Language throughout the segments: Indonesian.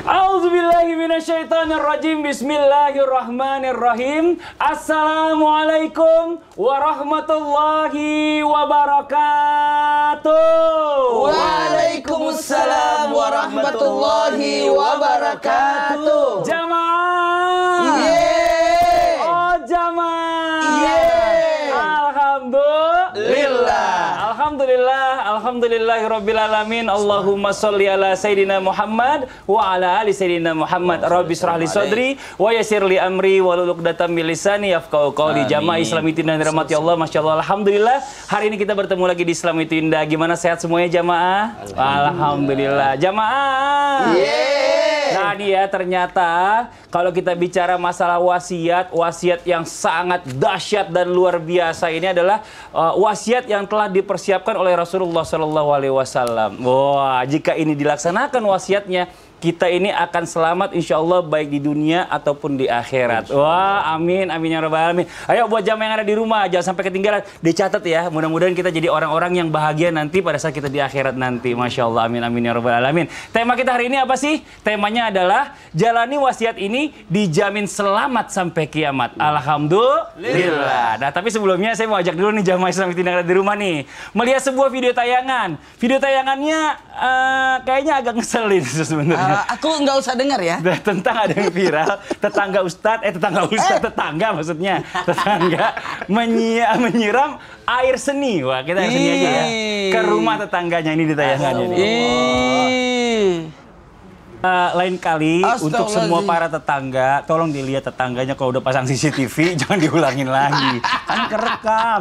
Auzubillahiminasyaitonirrojim Bismillahirrahmanirrahim Assalamualaikum warahmatullahi wabarakatuh Waalaikumsalam warahmatullahi wabarakatuh Jamaah yeah. Oh jamaah yeah. Alhamdulillah Alhamdulillah Alhamdulillahirrabbilalamin Allahumma salli ala Sayyidina Muhammad Wa ala ali Sayyidina Muhammad Rabbi surah li sodri Wa yasir li amri Wa luluk datam milisani Yafkau di jamaah Islamitin dan dirahmati Allah Masya Allah Alhamdulillah Hari ini kita bertemu lagi di Islamitinda Gimana sehat semuanya jamaah? Alhamdulillah Jamaah Yeay tadi nah, ya ternyata kalau kita bicara masalah wasiat, wasiat yang sangat dahsyat dan luar biasa ini adalah uh, wasiat yang telah dipersiapkan oleh Rasulullah Shallallahu Alaihi Wasallam. Wah, jika ini dilaksanakan wasiatnya kita ini akan selamat insya Allah baik di dunia ataupun di akhirat. Wah, amin, amin ya rabbal alamin. Ayo buat jam yang ada di rumah jangan sampai ketinggalan. Dicatat ya, mudah-mudahan kita jadi orang-orang yang bahagia nanti pada saat kita di akhirat nanti. Masya Allah, amin, amin ya rabbal alamin. Tema kita hari ini apa sih? Temanya adalah jalani wasiat ini dijamin selamat sampai kiamat. Alhamdulillah. Nah, tapi sebelumnya saya mau ajak dulu nih jamaah Islam yang ada di rumah nih melihat sebuah video tayangan. Video tayangannya uh, kayaknya agak ngeselin sebenarnya. Iya. Eh, aku nggak usah dengar ya. Nah, tentang ada yang viral, tetangga Ustadz, eh tetangga Ustadz, eh. tetangga maksudnya. Tetangga menyi menyiram air seni. Wah, kita air seni aja ya. Ke rumah tetangganya ini ditayangannya. Oh. Uh, lain kali untuk semua para tetangga, tolong dilihat tetangganya kalau udah pasang CCTV jangan diulangin lagi. kan kerekam.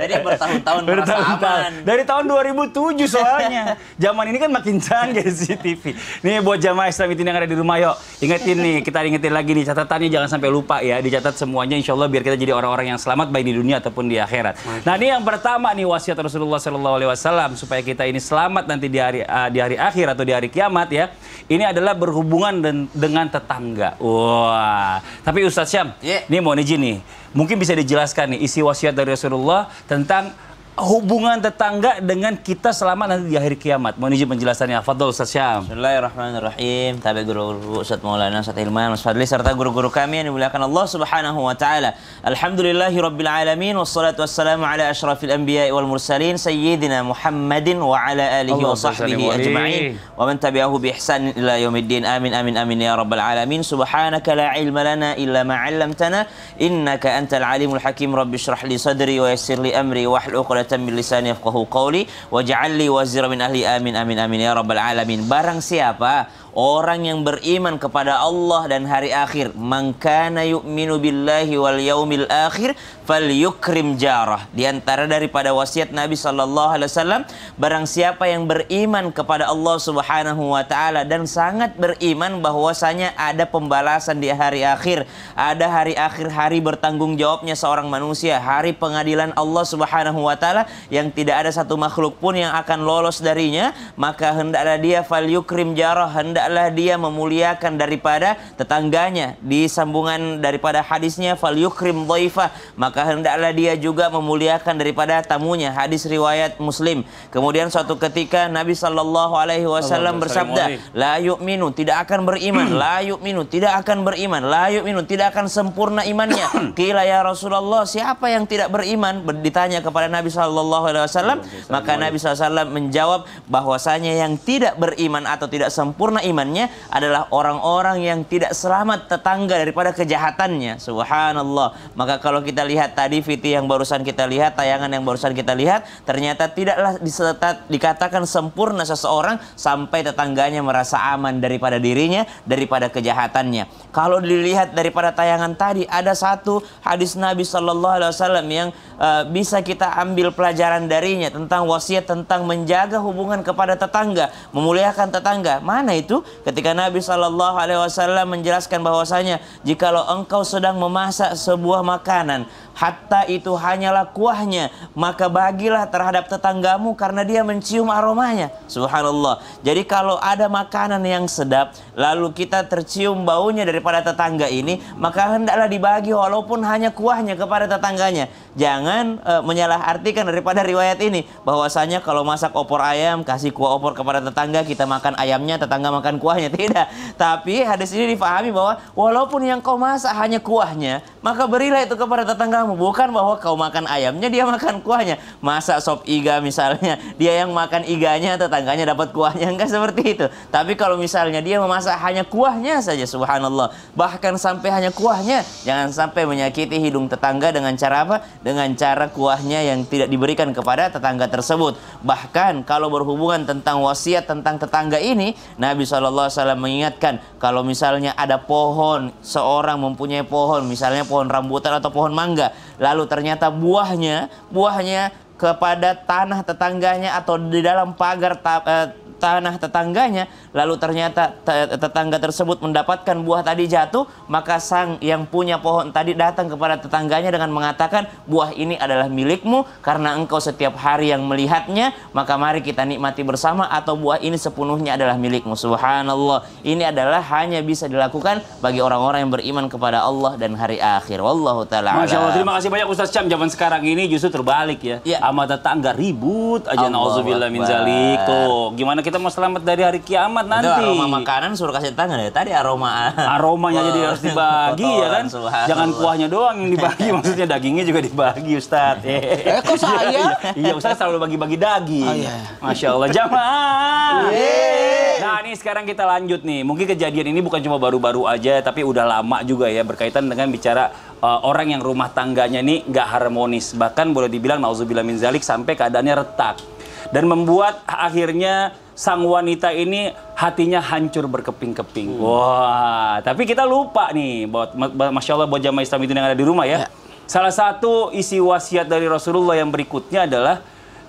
Jadi bertahun-tahun bertahun aman. Dari tahun 2007 soalnya. Zaman ini kan makin canggih CCTV. Nih buat jamaah Islam itu yang ada di rumah yuk. Ingetin nih, kita ingetin lagi nih catatannya jangan sampai lupa ya. Dicatat semuanya insya Allah biar kita jadi orang-orang yang selamat baik di dunia ataupun di akhirat. Nah ini yang pertama nih wasiat Rasulullah SAW supaya kita ini selamat nanti di hari uh, di hari akhir atau di hari kiamat Camat ya. Ini adalah berhubungan den dengan tetangga. Wah. Tapi Ustaz Syam, yeah. ini mau izin nih. Mungkin bisa dijelaskan nih isi wasiat dari Rasulullah tentang hubungan tetangga dengan kita selama nanti di akhir kiamat. Mohon izin penjelasannya. Fadol Ustaz Syam. Bismillahirrahmanirrahim. Tabi guru Guru Ustaz Maulana, Ustaz Ilman, Ustaz Fadli, serta guru-guru kami yang dimuliakan Allah Subhanahu Wa Ta'ala. Alhamdulillahi Rabbil Alamin, wassalatu wassalamu ala ashrafil anbiya wal mursalin, Sayyidina Muhammadin wa ala alihi Allah wa sahbihi ajma'in. Wa man tabi'ahu bi ihsan ila yaumiddin. Amin, amin, amin ya Rabbal Alamin. Subhanaka la ilma lana illa ma'allamtana, innaka antal alimul hakim. Rabbi syrah li sadri wa yassir amri wa ahlul qawlatan min lisani yafqahu qawli waj'al li wazira min ahli amin amin amin ya rabbal alamin barang siapa orang yang beriman kepada Allah dan hari akhir mangkana yu'minu billahi wal yaumil akhir fal yukrim jarah. Di antara daripada wasiat Nabi sallallahu alaihi wasallam, barang siapa yang beriman kepada Allah Subhanahu wa taala dan sangat beriman bahwasanya ada pembalasan di hari akhir, ada hari akhir hari bertanggung jawabnya seorang manusia, hari pengadilan Allah Subhanahu wa taala yang tidak ada satu makhluk pun yang akan lolos darinya, maka hendaklah dia fal yukrim jarah, hendaklah dia memuliakan daripada tetangganya di sambungan daripada hadisnya fal yukrim dhaifah, maka maka hendaklah dia juga memuliakan daripada tamunya. Hadis riwayat Muslim. Kemudian suatu ketika Nabi Shallallahu alaihi wasallam bersabda, "La yu'minu tidak akan beriman, hmm. la yu'minu tidak akan beriman, la yu'minu tidak akan sempurna imannya." Kila hmm. ya Rasulullah, siapa yang tidak beriman? Ditanya kepada Nabi Shallallahu alaihi wasallam, maka Nabi SAW menjawab bahwasanya yang tidak beriman atau tidak sempurna imannya adalah orang-orang yang tidak selamat tetangga daripada kejahatannya. Subhanallah. Maka kalau kita lihat tadi Viti yang barusan kita lihat tayangan yang barusan kita lihat ternyata tidaklah disetat, dikatakan sempurna seseorang sampai tetangganya merasa aman daripada dirinya daripada kejahatannya kalau dilihat daripada tayangan tadi ada satu hadis Nabi Shallallahu Alaihi Wasallam yang uh, bisa kita ambil pelajaran darinya tentang wasiat tentang menjaga hubungan kepada tetangga memuliakan tetangga mana itu ketika Nabi Shallallahu Alaihi Wasallam menjelaskan bahwasanya jikalau engkau sedang memasak sebuah makanan hatta itu hanyalah kuahnya maka bagilah terhadap tetanggamu karena dia mencium aromanya subhanallah jadi kalau ada makanan yang sedap lalu kita tercium baunya daripada tetangga ini maka hendaklah dibagi walaupun hanya kuahnya kepada tetangganya jangan e, menyalahartikan daripada riwayat ini bahwasanya kalau masak opor ayam kasih kuah opor kepada tetangga kita makan ayamnya tetangga makan kuahnya tidak tapi hadis ini difahami bahwa walaupun yang kau masak hanya kuahnya maka berilah itu kepada tetanggamu Bukan bahwa kau makan ayamnya, dia makan kuahnya. Masa sop iga misalnya, dia yang makan iganya, tetangganya dapat kuahnya. Enggak seperti itu. Tapi kalau misalnya dia memasak hanya kuahnya saja, subhanallah. Bahkan sampai hanya kuahnya. Jangan sampai menyakiti hidung tetangga dengan cara apa? Dengan cara kuahnya yang tidak diberikan kepada tetangga tersebut. Bahkan kalau berhubungan tentang wasiat tentang tetangga ini, Nabi SAW mengingatkan kalau misalnya ada pohon, seorang mempunyai pohon, misalnya pohon rambutan atau pohon mangga, Lalu ternyata buahnya, buahnya kepada tanah tetangganya atau di dalam pagar ta, eh, tanah tetangganya, lalu ternyata tetangga tersebut mendapatkan buah tadi jatuh, maka sang yang punya pohon tadi datang kepada tetangganya dengan mengatakan, "Buah ini adalah milikmu karena engkau setiap hari yang melihatnya, maka mari kita nikmati bersama atau buah ini sepenuhnya adalah milikmu." Subhanallah. Ini adalah hanya bisa dilakukan bagi orang-orang yang beriman kepada Allah dan hari akhir. Wallahu taala. Masya Allah, terima kasih banyak Ustaz cam Zaman sekarang ini justru terbalik ya. ya. Sama tetangga ribut aja nauzubillah min zalik. Tuh, gimana kita kita mau selamat dari hari kiamat nanti. Itu aroma makanan suruh kasih tangan ya. Tadi aroma aromanya jadi harus dibagi ya kan. Jangan kuahnya doang yang dibagi, maksudnya dagingnya juga dibagi Ustaz. eh kok iya, saya? Iya. iya Ustaz selalu bagi-bagi daging. Oh, iya. Masya Allah jamaah. Iya. Nah ini sekarang kita lanjut nih. Mungkin kejadian ini bukan cuma baru-baru aja, tapi udah lama juga ya berkaitan dengan bicara uh, orang yang rumah tangganya nih nggak harmonis. Bahkan boleh dibilang nauzubillah min zalik sampai keadaannya retak dan membuat akhirnya sang wanita ini hatinya hancur berkeping-keping. Hmm. Wah, tapi kita lupa nih buat masya Allah buat jamaah Islam itu yang ada di rumah ya. ya. Salah satu isi wasiat dari Rasulullah yang berikutnya adalah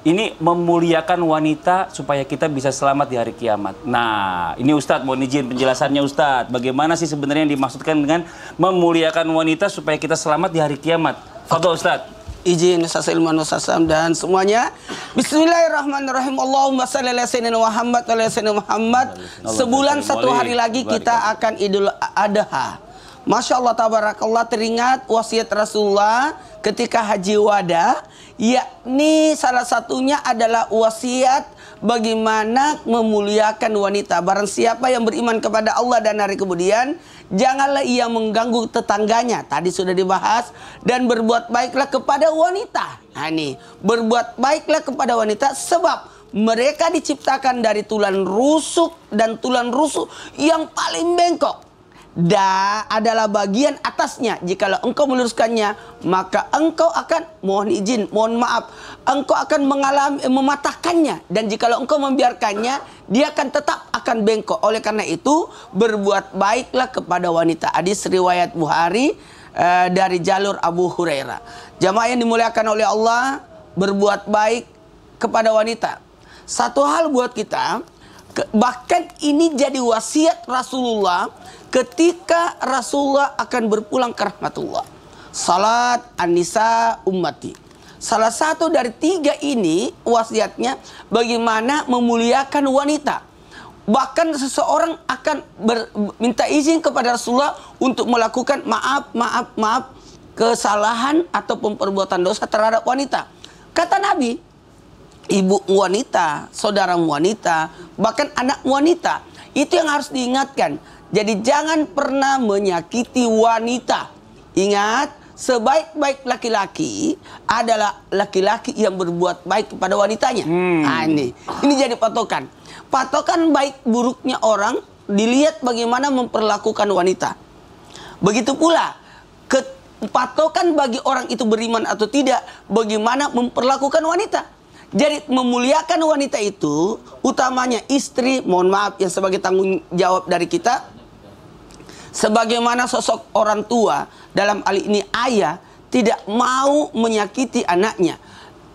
ini memuliakan wanita supaya kita bisa selamat di hari kiamat. Nah, ini Ustadz mau izin penjelasannya Ustadz. Bagaimana sih sebenarnya yang dimaksudkan dengan memuliakan wanita supaya kita selamat di hari kiamat? Fadol Ustadz izin Ustaz Ilman Ustaz dan semuanya. Bismillahirrahmanirrahim. Allahumma salli ala sayyidina Muhammad wa ala sayyidina Muhammad. Sebulan satu hari lagi kita akan Idul Adha. Masya Allah tabarakallah teringat wasiat Rasulullah ketika haji wada yakni salah satunya adalah wasiat bagaimana memuliakan wanita barang siapa yang beriman kepada Allah dan hari kemudian janganlah ia mengganggu tetangganya tadi sudah dibahas dan berbuat baiklah kepada wanita nah ini berbuat baiklah kepada wanita sebab mereka diciptakan dari tulang rusuk dan tulang rusuk yang paling bengkok da adalah bagian atasnya. Jikalau engkau meluruskannya, maka engkau akan mohon izin, mohon maaf, engkau akan mengalami eh, mematahkannya dan jikalau engkau membiarkannya, dia akan tetap akan bengkok. Oleh karena itu, berbuat baiklah kepada wanita. Hadis riwayat Bukhari eh, dari jalur Abu Hurairah. Jamaah yang dimuliakan oleh Allah, berbuat baik kepada wanita. Satu hal buat kita, bahkan ini jadi wasiat Rasulullah ketika Rasulullah akan berpulang ke rahmatullah. Salat Anisa ummati. Salah satu dari tiga ini wasiatnya bagaimana memuliakan wanita. Bahkan seseorang akan ber, minta izin kepada Rasulullah untuk melakukan maaf, maaf, maaf kesalahan atau perbuatan dosa terhadap wanita. Kata Nabi, ibu wanita, saudara wanita, bahkan anak wanita. Itu yang harus diingatkan jadi jangan pernah menyakiti wanita. Ingat, sebaik-baik laki-laki adalah laki-laki yang berbuat baik kepada wanitanya. Hmm. Nah, ini ini jadi patokan. Patokan baik buruknya orang dilihat bagaimana memperlakukan wanita. Begitu pula patokan bagi orang itu beriman atau tidak bagaimana memperlakukan wanita. Jadi memuliakan wanita itu utamanya istri, mohon maaf yang sebagai tanggung jawab dari kita Sebagaimana sosok orang tua dalam hal ini ayah tidak mau menyakiti anaknya,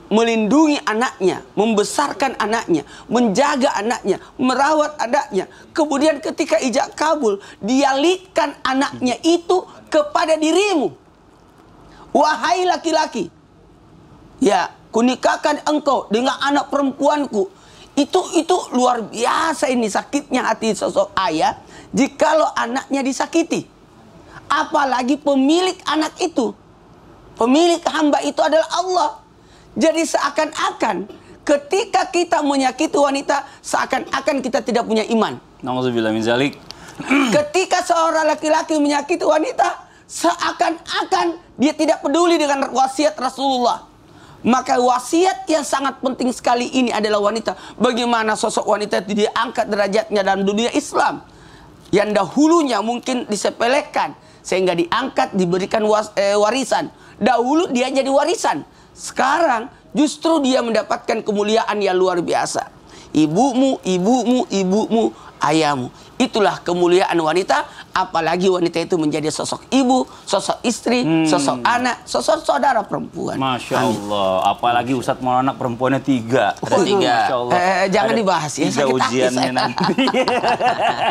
melindungi anaknya, membesarkan anaknya, menjaga anaknya, merawat anaknya. Kemudian ketika ijak kabul, dialihkan anaknya itu kepada dirimu. Wahai laki-laki, ya kunikakan engkau dengan anak perempuanku. Itu itu luar biasa ini sakitnya hati sosok ayah jikalau anaknya disakiti. Apalagi pemilik anak itu. Pemilik hamba itu adalah Allah. Jadi seakan-akan ketika kita menyakiti wanita, seakan-akan kita tidak punya iman. Ketika seorang laki-laki menyakiti wanita, seakan-akan dia tidak peduli dengan wasiat Rasulullah. Maka wasiat yang sangat penting sekali ini adalah wanita. Bagaimana sosok wanita itu diangkat derajatnya dalam dunia Islam yang dahulunya mungkin disepelekan sehingga diangkat diberikan was, eh, warisan. Dahulu dia jadi warisan, sekarang justru dia mendapatkan kemuliaan yang luar biasa. Ibumu, ibumu, ibumu, ayahmu. Itulah kemuliaan wanita, apalagi wanita itu menjadi sosok ibu, sosok istri, hmm. sosok anak, sosok saudara perempuan. Masya Amin. Allah, apalagi Ustadz anak perempuannya tiga. Ada tiga. Allah. Eh, eh, jangan Ada dibahas ya, sakit ujiannya nanti.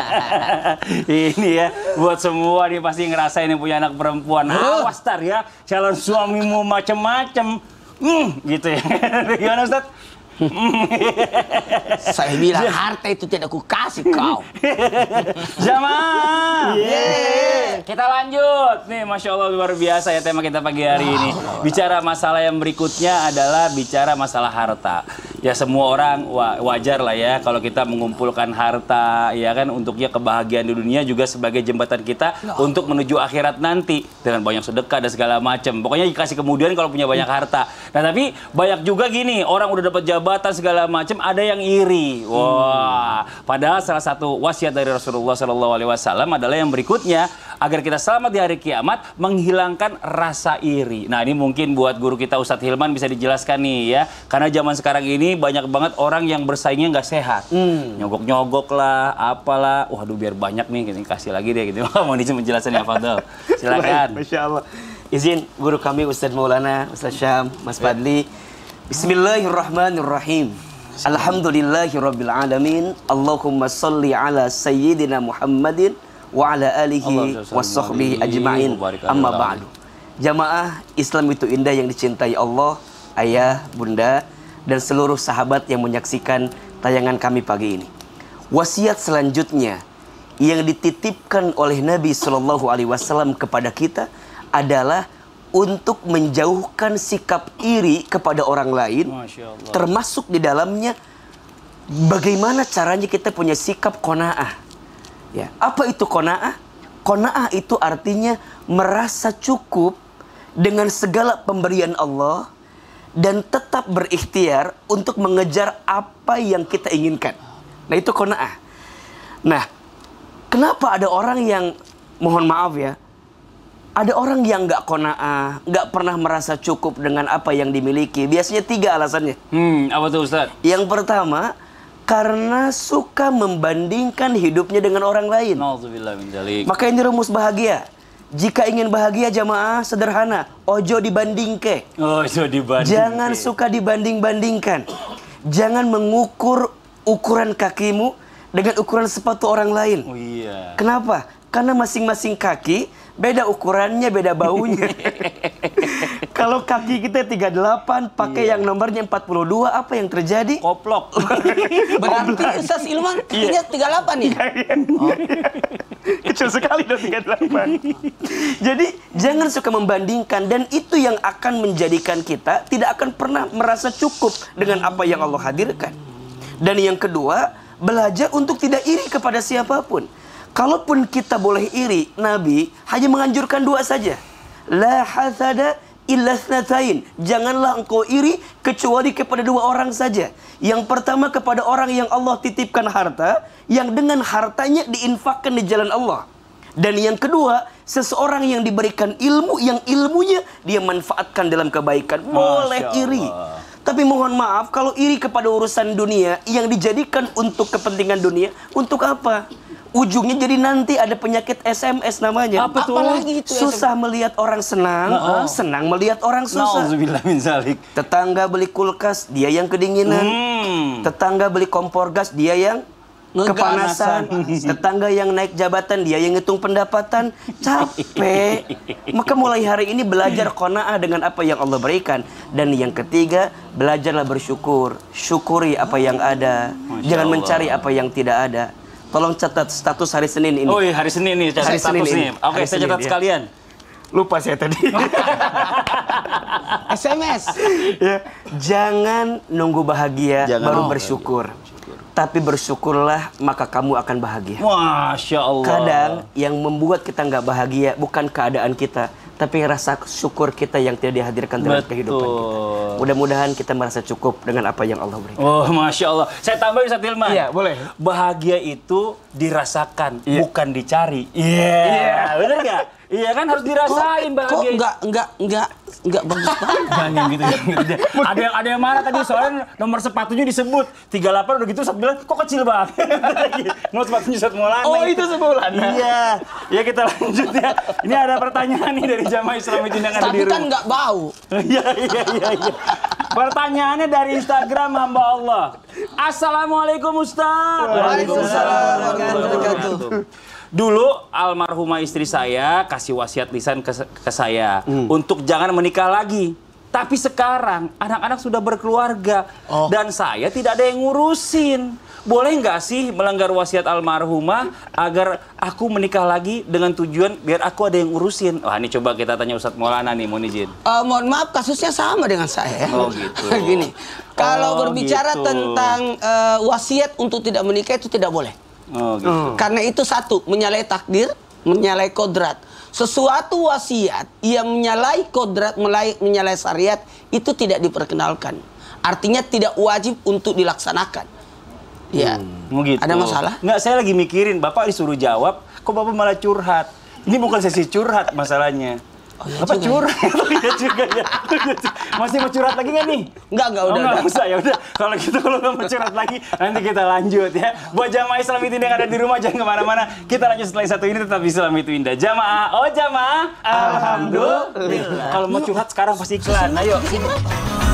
ini ya, buat semua nih pasti ngerasain yang punya anak perempuan. Awas tar ya, calon suamimu macem-macem. Hmm, gitu ya. Gimana Ustadz? Saya bilang harta itu tidak kasih kau. Jamaah. Yeah. Kita lanjut. Nih, Masya Allah luar biasa ya tema kita pagi hari ini. Bicara masalah yang berikutnya adalah bicara masalah harta ya semua orang wajar lah ya kalau kita mengumpulkan harta ya kan untuknya kebahagiaan di dunia juga sebagai jembatan kita untuk menuju akhirat nanti dengan banyak sedekah dan segala macam. Pokoknya dikasih kemudian kalau punya banyak harta. Nah, tapi banyak juga gini, orang udah dapat jabatan segala macam, ada yang iri. Wah, wow. padahal salah satu wasiat dari Rasulullah SAW adalah yang berikutnya agar kita selamat di hari kiamat menghilangkan rasa iri. Nah, ini mungkin buat guru kita Ustadz Hilman bisa dijelaskan nih ya. Karena zaman sekarang ini banyak banget orang yang bersaingnya nggak sehat. Hmm. Nyogok-nyogok lah, apalah. Waduh, biar banyak nih gini kasih lagi deh gitu. Mau penjelasannya Fadol. Silakan. Masya Allah. Izin guru kami Ustadz Maulana, Ustadz Syam, Mas ya. Fadli. Bismillahirrahmanirrahim. Alhamdulillahirrabbilalamin. Allahumma salli ala Sayyidina Muhammadin wa ala alihi sahbihi ajma'in. Amma ba'du. Jamaah Islam itu indah yang dicintai Allah, ayah, bunda, dan seluruh sahabat yang menyaksikan tayangan kami pagi ini. Wasiat selanjutnya yang dititipkan oleh Nabi Shallallahu Alaihi Wasallam kepada kita adalah untuk menjauhkan sikap iri kepada orang lain, termasuk di dalamnya bagaimana caranya kita punya sikap konaah Ya. Apa itu kona'ah? Kona'ah itu artinya merasa cukup dengan segala pemberian Allah dan tetap berikhtiar untuk mengejar apa yang kita inginkan. Nah itu kona'ah. Nah, kenapa ada orang yang, mohon maaf ya, ada orang yang nggak kona'ah, nggak pernah merasa cukup dengan apa yang dimiliki. Biasanya tiga alasannya. Hmm, apa tuh Ustaz? Yang pertama, karena suka membandingkan hidupnya dengan orang lain. Maka ini rumus bahagia. Jika ingin bahagia jamaah sederhana, ojo dibandingke. Ojo dibandingke. Jangan suka dibanding-bandingkan. Jangan mengukur ukuran kakimu dengan ukuran sepatu orang lain. Oh, iya. Kenapa? Karena masing-masing kaki beda ukurannya, beda baunya. Kalau kaki kita 38, pakai iya. yang nomornya 42, apa yang terjadi? Koplok. Berarti Ustaz Ilman kakinya iya. 38 nih. Ya? Iya, iya. Oh. Kecil sekali dong 38. Jadi jangan suka membandingkan dan itu yang akan menjadikan kita tidak akan pernah merasa cukup dengan apa yang Allah hadirkan. Dan yang kedua, belajar untuk tidak iri kepada siapapun. Kalaupun kita boleh iri, Nabi hanya menganjurkan dua saja. La hasada Ilasnatain. Janganlah engkau iri kecuali kepada dua orang saja. Yang pertama kepada orang yang Allah titipkan harta. Yang dengan hartanya diinfakkan di jalan Allah. Dan yang kedua, seseorang yang diberikan ilmu, yang ilmunya dia manfaatkan dalam kebaikan. Boleh iri. Tapi mohon maaf, kalau iri kepada urusan dunia yang dijadikan untuk kepentingan dunia, untuk apa? ujungnya jadi nanti ada penyakit SMS namanya. Apa tuh? itu susah SMS. melihat orang senang, oh. senang melihat orang susah. Nauzubillah Tetangga beli kulkas, dia yang kedinginan. Hmm. Tetangga beli kompor gas, dia yang kepanasan. Tetangga yang naik jabatan, dia yang ngitung pendapatan. Capek. Maka mulai hari ini belajar kona'ah dengan apa yang Allah berikan. Dan yang ketiga, belajarlah bersyukur. Syukuri apa yang ada. Jangan mencari apa yang tidak ada. Tolong catat status hari Senin ini. Oh iya, hari Senin nih catat hari status Senin nih. Oke, okay, saya catat Senin, ya. sekalian. Ya. Lupa saya tadi. SMS. ya. Jangan nunggu bahagia Jangan baru bersyukur. Bahagia tapi bersyukurlah maka kamu akan bahagia. Masya Allah. Kadang yang membuat kita nggak bahagia bukan keadaan kita, tapi rasa syukur kita yang tidak dihadirkan dalam Betul. kehidupan kita. Mudah-mudahan kita merasa cukup dengan apa yang Allah berikan. Oh, masya Allah. Saya tambah Ustaz Hilman. Iya, boleh. Bahagia itu dirasakan, yeah. bukan dicari. Iya, yeah. yeah. benar nggak? Iya kan harus dirasain bang. Kok enggak enggak enggak enggak bagus banget. Jangan gitu ya. ada yang ada yang marah tadi soalnya nomor sepatunya disebut 38 udah gitu satu bilang kok kecil banget. nomor sepatunya satu mulai. Oh itu sebulan. Iya. Ya kita lanjut ya. Ini ada pertanyaan nih dari jamaah Islam di rumah. Tapi kan enggak bau. Iya iya iya iya. Pertanyaannya dari Instagram hamba Allah. Assalamualaikum Ustaz. Waalaikumsalam Dulu almarhumah istri saya kasih wasiat lisan ke, ke saya hmm. untuk jangan menikah lagi. Tapi sekarang anak-anak sudah berkeluarga oh. dan saya tidak ada yang ngurusin. Boleh nggak sih melanggar wasiat almarhumah agar aku menikah lagi dengan tujuan biar aku ada yang ngurusin? Wah ini coba kita tanya Ustadz Maulana nih, mohon izin. Uh, mohon maaf kasusnya sama dengan saya. Oh gitu. Gini, kalau oh, berbicara gitu. tentang uh, wasiat untuk tidak menikah itu tidak boleh. Oh, gitu. Oh. Karena itu satu, menyalahi takdir, menyalahi kodrat. Sesuatu wasiat yang menyalahi kodrat, menyalahi syariat, itu tidak diperkenalkan. Artinya tidak wajib untuk dilaksanakan. Ya. Hmm, oh, gitu. Ada masalah? Nggak, saya lagi mikirin. Bapak disuruh jawab, kok Bapak malah curhat? Ini bukan sesi curhat masalahnya. Oh, iya apa curhat? Iya juga ya. Masih mau curhat lagi nggak nih? Nggak, nggak oh, udah. Oh, nggak usah ya udah. Kalau gitu kalau nggak mau curhat lagi, nanti kita lanjut ya. Buat jamaah itu yang ada di rumah jangan kemana-mana. Kita lanjut setelah satu ini tetap itu Indah. Jamaah, oh jamaah, alhamdulillah. Kalau mau curhat sekarang pasti iklan. Ayo.